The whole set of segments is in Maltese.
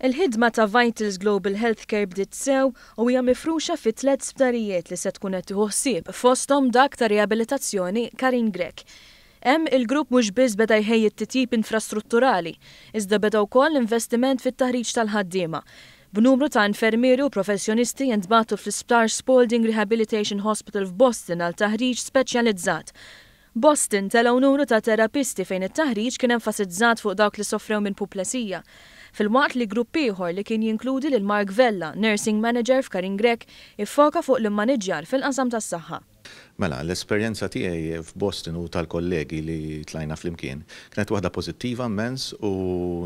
Il-ħidma ta' Vitals Global Healthcare bdiet sew u hija mifruxa fi tliet sptarijiet li se tkun qed ħsieb fosthom dak ta' riabilitazzjoni Karin Grek. Hemm il-grupp mhux biss beda jħejjed titjib infrastrutturali, iżda beda wkoll investiment fit-taħriġ tal-ħaddiema. B'numru ta' infermieri u professjonisti jintbatu fl-Sptar Spalding Rehabilitation Hospital f'Boston għal taħriġ speċjalizzat Boston telaw numru ta' terapisti fejn it-taħriġ kien enfasizzat fuq dawk li soffrew minn puplesija. Fil-waqt li grupp ieħor li kien jinkludi lil Mark Vella, nursing manager f'Karin Grek, iffoka fuq l-immaniġjar fil-qasam tas-saħħa. Mela, l-esperienza tiegħi f'Boston u tal-kollegi li tlajna flimkien. imkien kienet waħda pożittiva mens u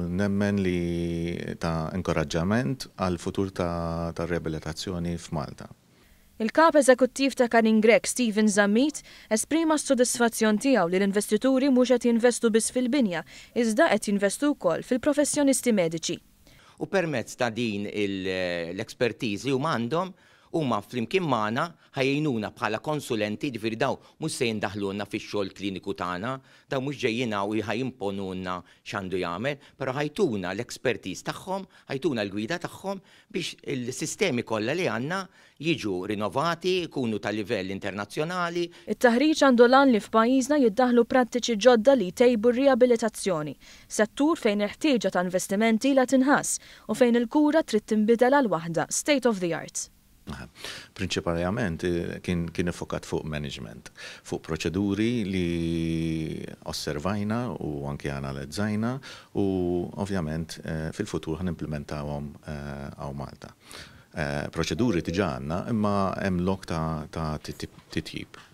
nemmen li ta' inkoraġġament għal futur ta', ta reabilitazzjoni f'Malta. Il-kap eżekuttiv ta' Kanin Grek Steven Zammit esprima s-sodisfazzjon tiegħu li l-investituri mhux qed jinvestu biss fil-binja, iżda qed jinvestu wkoll fil-professjonisti mediċi. U permezz ta' din l ekspertizi u mandom huma flimkien magħna ħajjinuna bħala konsulenti ġifieri daw mhux se jindaħlulna fix-xogħol kliniku tagħna, daw mhux ġejjin hawn ħajimponunna x'għandu jagħmel, però ħajtuna l-ekspertiż tagħhom, ħajtuna l-gwida tagħhom biex il-sistemi kollha li għandna jiġu rinnovati, jkunu tal livell internazzjonali. It-taħriġ għandu lan li f'pajjiżna jiddaħlu prattiċi ġodda li tejbu r-riabilitazzjoni, settur fejn il ta' investimenti la tinħass u fejn il-kura trid tinbidel għal waħda state of the art. Principalment eh, kien kien ifokat fuq management, fuq proċeduri li osservajna u anke analizzajna u ovvjament eh, fil-futur ħan implementawhom eh, għaw Malta. Proċeduri tiġa għanna imma hemm lok ta' titjib.